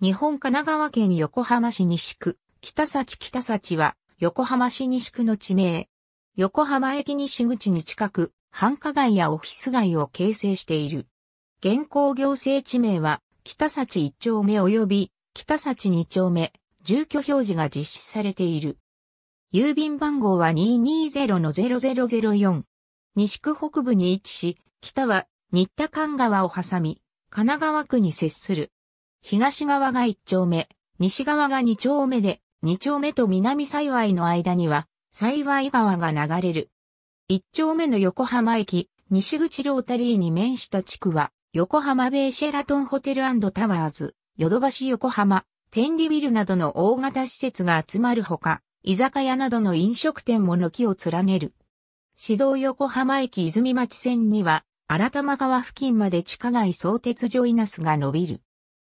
日本神奈川県横浜市西区、北幸北幸は、横浜市西区の地名。横浜駅西口に近く、繁華街やオフィス街を形成している。現行行政地名は、北幸1丁目及び、北幸2丁目、住居表示が実施されている。郵便番号は220-0004。西区北部に位置し、北は、新田神川を挟み、神奈川区に接する。東側が1丁目、西側が2丁目で、2丁目と南幸いの間には、幸い川が流れる。1丁目の横浜駅、西口ロータリーに面した地区は、横浜ベイシェラトンホテルタワーズ、ヨドバシ横浜、天理ビルなどの大型施設が集まるほか、居酒屋などの飲食店も軒を連ねる。市道横浜駅泉町線には、新玉川付近まで地下街相鉄ジョイナスが伸びる。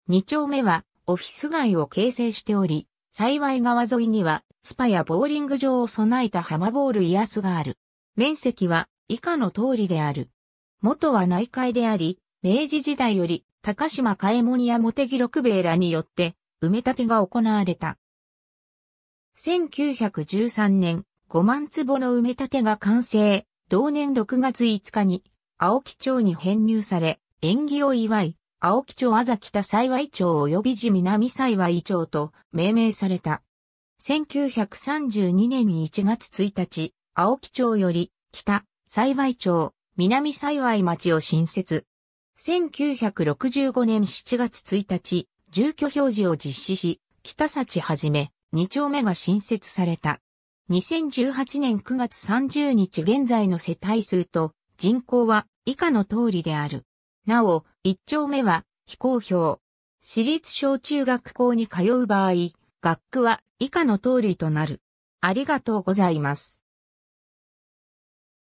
二丁目はオフィス街を形成しており、幸い川沿いにはスパやボーリング場を備えた浜ボールイアスがある。面積は以下の通りである。元は内海であり、明治時代より高島嘉右衛門や茂木六兵衛らによって埋め立てが行われた。1913年5万坪の埋め立てが完成、同年6月5日に青木町に編入され、縁起を祝い、青木町あざ北幸町及び地南幸町と命名された。1932年1月1日、青木町より北幸町、南幸町を新設。1965年7月1日、住居表示を実施し、北幸はじめ、2丁目が新設された。2018年9月30日現在の世帯数と人口は以下の通りである。なお、一丁目は非公表。私立小中学校に通う場合、学区は以下の通りとなる。ありがとうございます。